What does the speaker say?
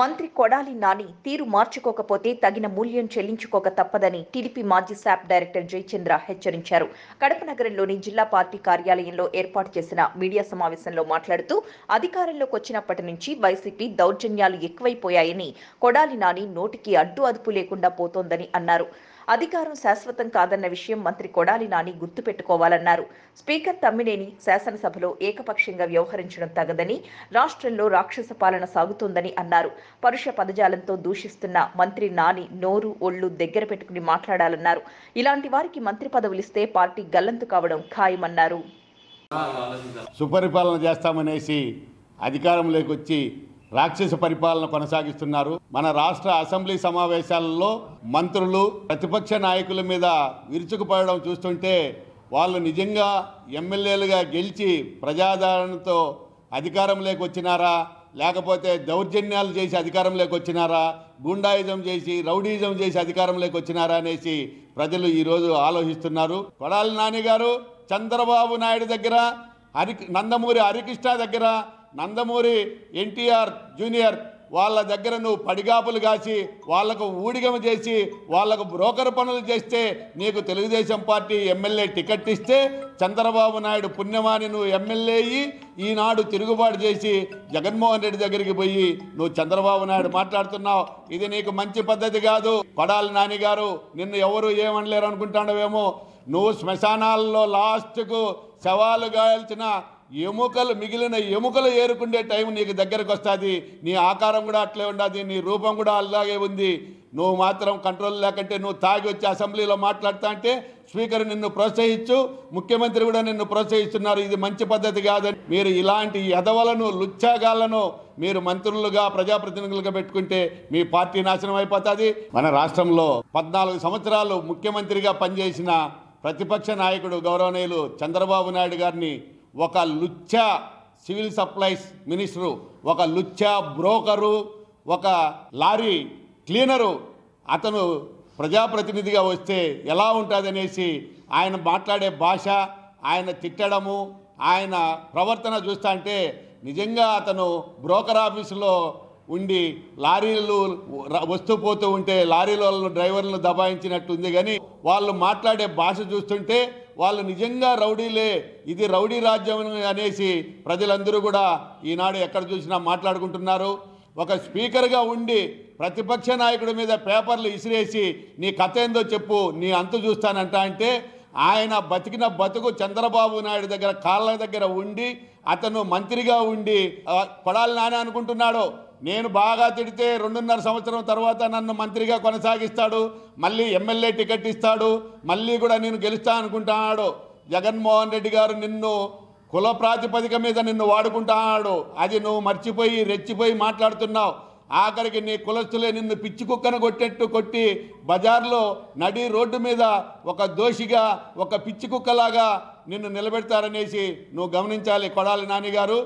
మంత్రి కొడాలి నాని తీరు మార్చుకోకపోతే తగిన మూల్యం చెల్లించుకోక తప్పదని టీడీపీ మాజీ శాప్ డైరెక్టర్ జయచంద్ర హెచ్చరించారు కడప నగరంలోని జిల్లా పార్టీ కార్యాలయంలో ఏర్పాటు చేసిన మీడియా సమావేశంలో మాట్లాడుతూ అధికారంలోకి వచ్చినప్పటి నుంచి వైసీపీ దౌర్జన్యాలు ఎక్కువైపోయాయని కొడాలి నాని నోటికి అడ్డు అదుపు లేకుండా పోతోందని అన్నారు అధికారం శాశ్వతం కాదన్న విషయం మంత్రి కొడాలి నాని గుర్తుపెట్టుకోవాలన్నారు స్పీకర్ తమ్మినేని శాసనసభలో ఏకపక్షంగా వ్యవహరించడం తగదని రాష్ట్రంలో రాక్షస పాలన సాగుతోందని అన్నారు పరుష పదజాలంతో దూషిస్తున్న మంత్రి నాని నోరు ఒళ్ళు దగ్గర పెట్టుకుని మాట్లాడాలన్నారు ఇలాంటి వారికి మంత్రి పదవులిస్తే పార్టీ గల్లంతు కావడం ఖాయమన్నారు సుపరిపాలన చేస్తామనేసి అధికారంలోకి వచ్చి రాక్షస పరిపాలన కొనసాగిస్తున్నారు మన రాష్ట్ర అసెంబ్లీ సమావేశాలలో మంత్రులు ప్రతిపక్ష నాయకుల మీద విరుచుకుపడడం చూస్తుంటే వాళ్ళు నిజంగా ఎమ్మెల్యేలుగా గెలిచి ప్రజాదరణతో అధికారం వచ్చినారా లేకపోతే దౌర్జన్యాలు చేసి అధికారం వచ్చినారా గుండాయిజం చేసి రౌడీజం చేసి అధికారం వచ్చినారా అనేసి ప్రజలు ఈరోజు ఆలోచిస్తున్నారు కొడాలి నాని గారు చంద్రబాబు నాయుడు దగ్గర హరి నందమూరి హరికృష్ణ దగ్గర నందమూరి ఎన్టీఆర్ జూనియర్ వాళ్ళ దగ్గర నువ్వు పడిగాపులు కాచి వాళ్లకు ఊడిగమ చేసి వాళ్లకు బ్రోకర్ పనులు చేస్తే నీకు తెలుగుదేశం పార్టీ ఎమ్మెల్యే టికెట్ ఇస్తే చంద్రబాబు నాయుడు పుణ్యమాని నువ్వు ఎమ్మెల్యే అయ్యి ఈనాడు తిరుగుబాటు చేసి జగన్మోహన్ రెడ్డి దగ్గరికి పోయి నువ్వు చంద్రబాబు నాయుడు మాట్లాడుతున్నావు ఇది నీకు మంచి పద్ధతి కాదు పడాలి నానిగారు నిన్ను ఎవరు ఏమనలేరు అనుకుంటాడవేమో నువ్వు శ్మశానాల్లో లాస్ట్కు సవాలు గాయాల్చిన ఎముకలు మిగిలిన ఎముకలు ఏరుకుండే టైం నీకు దగ్గరకు వస్తుంది నీ ఆకారం కూడా అట్లే ఉండదు నీ రూపం కూడా అలాగే ఉంది నువ్వు మాత్రం కంట్రోల్ లేకంటే నువ్వు తాగి వచ్చి అసెంబ్లీలో మాట్లాడుతా అంటే స్పీకర్ నిన్ను ప్రోత్సహించు ముఖ్యమంత్రి కూడా నిన్ను ప్రోత్సహిస్తున్నారు ఇది మంచి పద్ధతి కాదని మీరు ఇలాంటి ఎదవలను లుచ్చాగాలను మీరు మంత్రులుగా ప్రజాప్రతినిధులుగా పెట్టుకుంటే మీ పార్టీ నాశనం అయిపోతుంది మన రాష్ట్రంలో పద్నాలుగు సంవత్సరాలు ముఖ్యమంత్రిగా పనిచేసిన ప్రతిపక్ష నాయకుడు గౌరవనీయులు చంద్రబాబు నాయుడు గారిని ఒక లుచ్చా సివిల్ సప్లైస్ మినిస్టరు ఒక లుచ్చా బ్రోకరు ఒక లారీ క్లీనరు అతను ప్రజాప్రతినిధిగా వస్తే ఎలా ఉంటుందనేసి ఆయన మాట్లాడే భాష ఆయన తిట్టడము ఆయన ప్రవర్తన చూస్తా అంటే నిజంగా అతను బ్రోకర్ ఆఫీసులో ఉండి లారీలు వస్తూ పోతూ ఉంటే లారీలలో డ్రైవర్లను దబాయించినట్టుంది కానీ వాళ్ళు మాట్లాడే భాష చూస్తుంటే వాళ్ళు నిజంగా రౌడీలే ఇది రౌడీ రాజ్యం అనేసి ప్రజలందరూ కూడా ఈనాడు ఎక్కడ చూసినా మాట్లాడుకుంటున్నారు ఒక స్పీకర్గా ఉండి ప్రతిపక్ష నాయకుడి మీద పేపర్లు ఇసిరేసి నీ కథ ఏందో చెప్పు నీ అంతు చూస్తానంట అంటే ఆయన బతికిన బతుకు చంద్రబాబు నాయుడు దగ్గర కాళ్ళ దగ్గర ఉండి అతను మంత్రిగా ఉండి కొడాలి నానే అనుకుంటున్నాడు నేను బాగా తిడితే రెండున్నర సంవత్సరం తర్వాత నన్ను మంత్రిగా కొనసాగిస్తాడు మళ్ళీ ఎమ్మెల్యే టికెట్ ఇస్తాడు మళ్ళీ కూడా నేను గెలుస్తా అనుకుంటున్నాడు జగన్మోహన్ రెడ్డి గారు నిన్ను కుల ప్రాతిపదిక మీద నిన్ను వాడుకుంటున్నాడు అది నువ్వు మర్చిపోయి రెచ్చిపోయి మాట్లాడుతున్నావు ఆఖరికి నీ కులస్తులే నిన్ను పిచ్చి కుక్కను కొట్టేట్టు కొట్టి బజార్లో నడి రోడ్డు మీద ఒక దోషిగా ఒక పిచ్చి కుక్కలాగా నిన్ను నిలబెడతారనేసి నువ్వు గమనించాలి కొడాలి నాని గారు